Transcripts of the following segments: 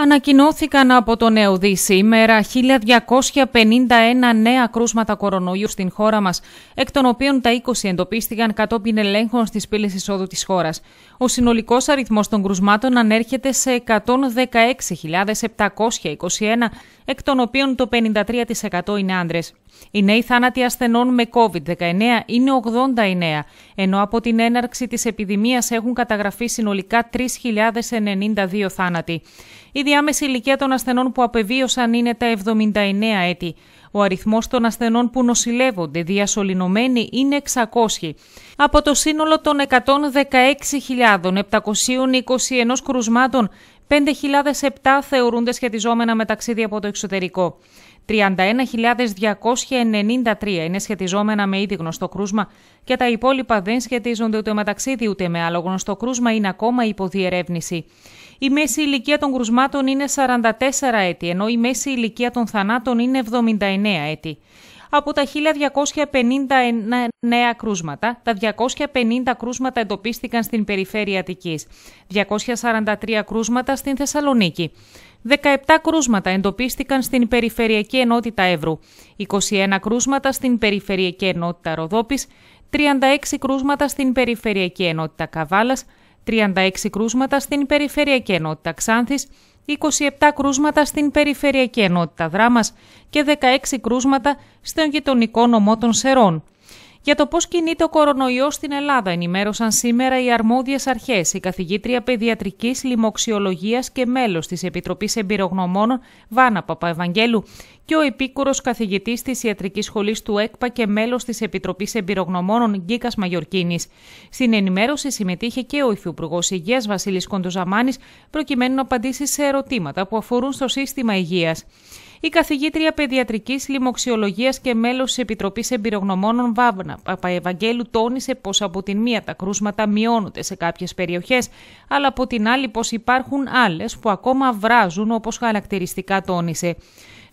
Ανακοινώθηκαν από το Νεοδί σήμερα 1.251 νέα κρούσματα κορονοϊού στην χώρα μας, εκ των οποίων τα 20 εντοπίστηκαν κατόπιν ελέγχων στις πύλες εισόδου της χώρας. Ο συνολικός αριθμός των κρουσμάτων ανέρχεται σε 116.721, εκ των οποίων το 53% είναι άντρες. Οι νέοι θάνατοι ασθενών με COVID-19 είναι 89, ενώ από την έναρξη της επιδημίας έχουν καταγραφεί συνολικά 3.092 θάνατοι. Η διάμεση ηλικία των ασθενών που απεβίωσαν είναι τα 79 έτη. Ο αριθμός των ασθενών που νοσηλεύονται διασωληνωμένοι είναι 600. Από το σύνολο των 116.721 κρουσμάτων, 5.007 θεωρούνται σχετιζόμενα με ταξίδι από το εξωτερικό. 31.293 είναι σχετιζόμενα με ήδη γνωστό κρούσμα και τα υπόλοιπα δεν σχετίζονται ούτε με ταξίδι ούτε με άλλο γνωστό κρούσμα, είναι ακόμα υπο διερεύνηση. Η μέση ηλικία των κρουσμάτων είναι 44 έτη, ενώ η μέση ηλικία των θανάτων είναι 79 έτη από τα 1.259 κρούσματα. Τα 250 κρούσματα εντοπίστηκαν στην περιφέρεια Αττικής, 243 κρούσματα στην Θεσσαλονίκη. 17 κρούσματα εντοπίστηκαν στην Περιφερειακή Ενότητα Εύρου, 21 κρούσματα στην Περιφερειακή Ενότητα Ροδόπης, 36 κρούσματα στην Περιφερειακή Ενότητα Καβάλας, 36 κρούσματα στην Περιφερειακή Ενότητα Ξάνθης, 27 κρούσματα στην Περιφερειακή Ενότητα Δράμας και 16 κρούσματα στον γειτονικό νομό των Σερών. Για το πώς κινείται ο κορονοϊός στην Ελλάδα, ενημέρωσαν σήμερα οι αρμόδιες αρχές, η καθηγήτρια Παιδιατρικής Λιμοξιολογία και μέλος της Επιτροπής Εμπειρογνωμόνων, Βάνα Παπαευαγγέλου, και ο επίκουρος καθηγητής της Ιατρικής Σχολής του ΕΚΠΑ και μέλος της Επιτροπής Εμπειρογνωμόνων, Γκίκας Μαγιορκίνης. Στην ενημέρωση συμμετείχε και ο Υφυπουργός Υγείας Βασίλης Κοντοζαμάνης, προκειμένου να απαντήσει σε ερωτήματα που αφορούν στο σύστημα υγείας η καθηγήτρια παιδιατρικής λιμοξιολογία και μέλος της Επιτροπής Εμπειρογνωμόνων Βάβνα Παπαευαγγέλου τόνισε πως από την μία τα κρούσματα μειώνονται σε κάποιες περιοχές, αλλά από την άλλη πως υπάρχουν άλλες που ακόμα βράζουν όπως χαρακτηριστικά τόνισε.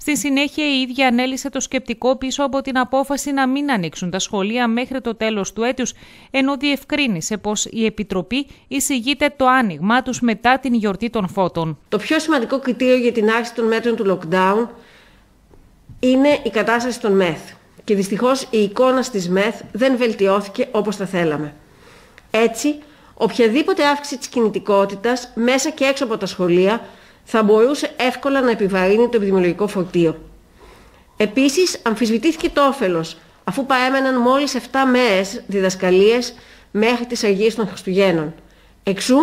Στη συνέχεια η ίδια ανέλησε το σκεπτικό πίσω από την απόφαση να μην ανοίξουν τα σχολεία μέχρι το τέλος του έτους, ενώ διευκρίνησε πως η Επιτροπή εισηγείται το άνοιγμά τους μετά την γιορτή των φώτων. Το πιο σημαντικό κριτήριο για την άρση των μέτρων του lockdown είναι η κατάσταση των ΜΕΘ. Και δυστυχώς η εικόνα στις ΜΕΘ δεν βελτιώθηκε όπως θα θέλαμε. Έτσι, οποιαδήποτε αύξηση της κινητικότητας μέσα και έξω από τα σχολεία θα μπορούσε εύκολα να επιβαρύνει το επιδημιολογικό φορτίο. Επίσης, αμφισβητήθηκε το όφελος, αφού παρέμεναν μόλις 7 μέρες διδασκαλίες μέχρι τις Αργίες των Χριστουγέννων. Εξού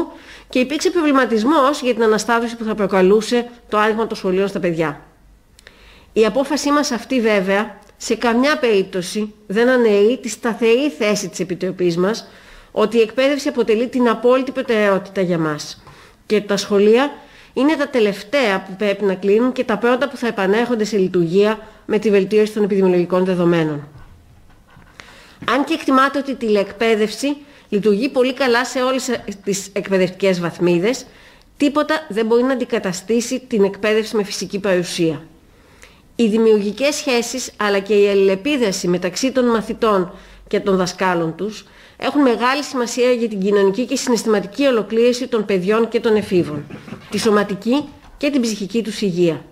και υπήρξε προβληματισμός για την αναστάτωση που θα προκαλούσε το άνοιγμα των σχολείων στα παιδιά. Η απόφασή μας αυτή βέβαια σε καμιά περίπτωση δεν αναιρεί τη σταθερή θέση της Επιτροπής μας ότι η εκπαίδευση αποτελεί την απόλυτη προτεραιότητα για μας και τα σχολεία είναι τα τελευταία που πρέπει να κλείνουν και τα πρώτα που θα επανέρχονται σε λειτουργία με τη βελτίωση των επιδημιολογικών δεδομένων. Αν και εκτιμάται ότι η τηλεεκπαίδευση λειτουργεί πολύ καλά σε όλες τις εκπαιδευτικές βαθμίδες, τίποτα δεν μπορεί να αντικαταστήσει την εκπαίδευση με φυσική παρουσία. Οι δημιουργικές σχέσεις αλλά και η αλληλεπίδραση μεταξύ των μαθητών και των δασκάλων τους έχουν μεγάλη σημασία για την κοινωνική και συναισθηματική ολοκλήρωση των παιδιών και των εφήβων, τη σωματική και την ψυχική τους υγεία.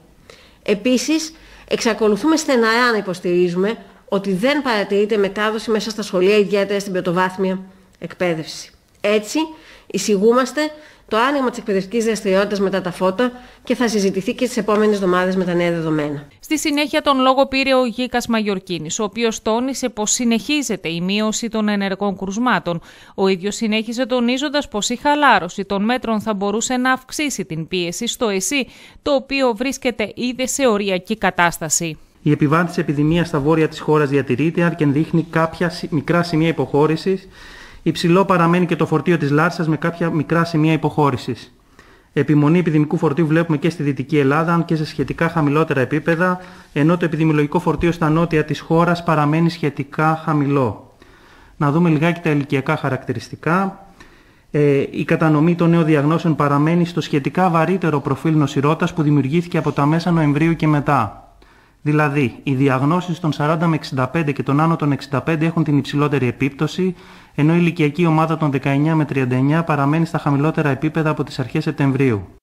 Επίσης, εξακολουθούμε στεναρά να υποστηρίζουμε ότι δεν παρατηρείται μετάδοση μέσα στα σχολεία, ιδιαίτερα στην πρωτοβάθμια εκπαίδευση. Έτσι, εισηγούμαστε το άνοιγμα της εκπαιδευτικής δραστηριότητας μετά τα φώτα και θα συζητηθεί και τις επόμενες εβδομάδες με τα νέα δεδομένα. Στη συνέχεια, τον λόγο πήρε ο Γίκα Μαγιορκίνης, ο οποίος τόνισε πως συνεχίζεται η μείωση των ενεργών κρουσμάτων. Ο ίδιος συνέχισε τονίζοντας πως η χαλάρωση των μέτρων θα μπορούσε να αυξήσει την πίεση στο ΕΣΥ, το οποίο βρίσκεται ήδη σε οριακή κατάσταση. Η επιβάτηση τη επιδημίας στα βόρεια της χώρας διατηρείται, αν και δείχνει κάποια μικρά σημεία υποχώρησης Υψηλό παραμένει και το φορτίο της Λάρσας με κάποια μικρά σημεία υποχώρησης. Επιμονή επιδημικού φορτίου βλέπουμε και στη Δυτική Ελλάδα, αν και σε σχετικά χαμηλότερα επίπεδα, ενώ το επιδημιολογικό φορτίο στα νότια της χώρας παραμένει σχετικά χαμηλό. Να δούμε λιγάκι τα ηλικιακά χαρακτηριστικά. Ε, η κατανομή των νέων διαγνώσεων παραμένει στο σχετικά βαρύτερο προφίλ νοσηρότητας που δημιουργήθηκε από τα μέσα Νοεμβρίου και μετά. Δηλαδή, οι διαγνώσεις των 40 με 65 και των άνω των 65 έχουν την υψηλότερη επίπτωση, ενώ η ηλικιακή ομάδα των 19 με 39 παραμένει στα χαμηλότερα επίπεδα από τις αρχές Σεπτεμβρίου.